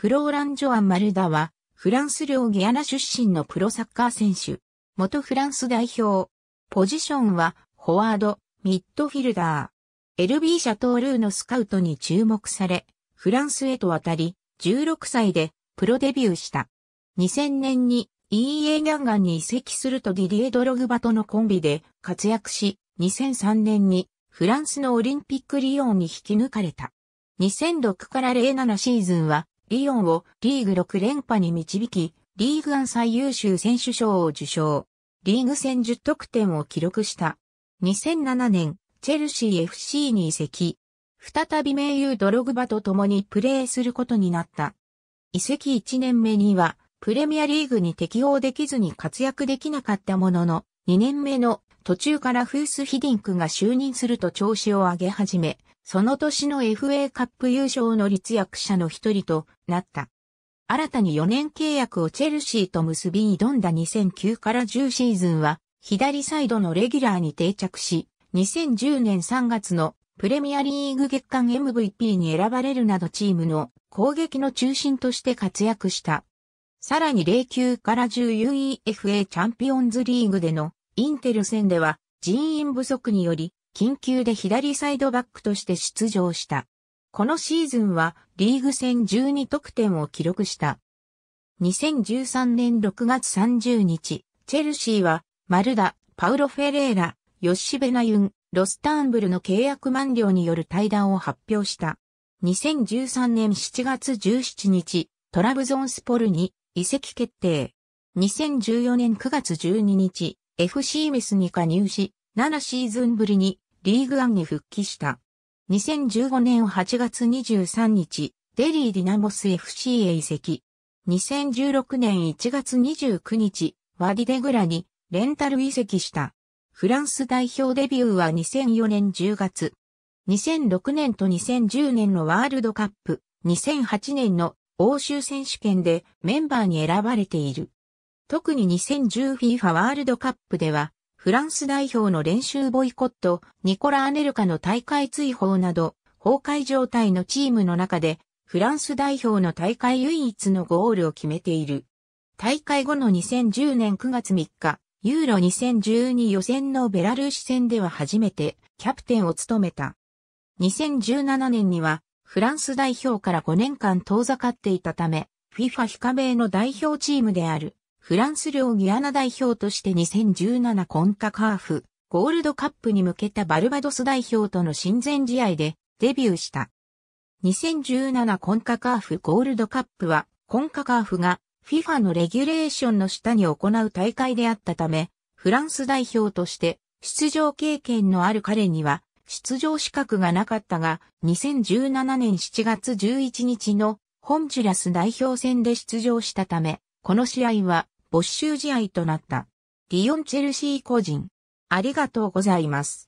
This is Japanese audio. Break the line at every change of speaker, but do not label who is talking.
フローラン・ジョアン・マルダは、フランス領ギアナ出身のプロサッカー選手。元フランス代表。ポジションは、フォワード、ミッドフィルダー。LB シャトールーのスカウトに注目され、フランスへと渡り、16歳でプロデビューした。2000年に EA ギャンガンに移籍するとディディエ・ドログバとのコンビで活躍し、2003年にフランスのオリンピックリオンに引き抜かれた。2006から07シーズンはリオンをリーグ6連覇に導き、リーグアン最優秀選手賞を受賞。リーグ戦10得点を記録した。2007年、チェルシー FC に移籍。再び名優ドログバと共にプレーすることになった。移籍1年目には、プレミアリーグに適応できずに活躍できなかったものの、2年目の途中からフース・ヒディンクが就任すると調子を上げ始め、その年の FA カップ優勝の立役者の一人となった。新たに4年契約をチェルシーと結び挑んだ2009から10シーズンは、左サイドのレギュラーに定着し、2010年3月のプレミアリーグ月間 MVP に選ばれるなどチームの攻撃の中心として活躍した。さらに09から 10UEFA チャンピオンズリーグでのインテル戦では人員不足により緊急で左サイドバックとして出場した。このシーズンはリーグ戦12得点を記録した。2013年6月30日、チェルシーはマルダ、パウロ・フェレーラ、ヨッシベナユン、ロスターンブルの契約満了による対談を発表した。2013年7月17日、トラブゾンスポルに移籍決定。2014年9月12日、FC メスに加入し、7シーズンぶりにリーグワンに復帰した。2015年8月23日、デリーディナモス FC へ移籍。2016年1月29日、ワディデグラにレンタル移籍した。フランス代表デビューは2004年10月。2006年と2010年のワールドカップ、2008年の欧州選手権でメンバーに選ばれている。特に 2010FIFA ワールドカップではフランス代表の練習ボイコット、ニコラ・アネルカの大会追放など、崩壊状態のチームの中で、フランス代表の大会唯一のゴールを決めている。大会後の2010年9月3日、ユーロ2012予選のベラルーシ戦では初めてキャプテンを務めた。2017年にはフランス代表から5年間遠ざかっていたため、FIFA 非加盟の代表チームであるフランス領ギアナ代表として2017コンカカーフ、ゴールドカップに向けたバルバドス代表との親善試合でデビューした。2017コンカカーフゴールドカップは、コンカカーフが FIFA のレギュレーションの下に行う大会であったため、フランス代表として出場経験のある彼には出場資格がなかったが、2017年7月11日のホンジュラス代表戦で出場したため、この試合は没収試合となった。リオンチェルシー個人。ありがとうございます。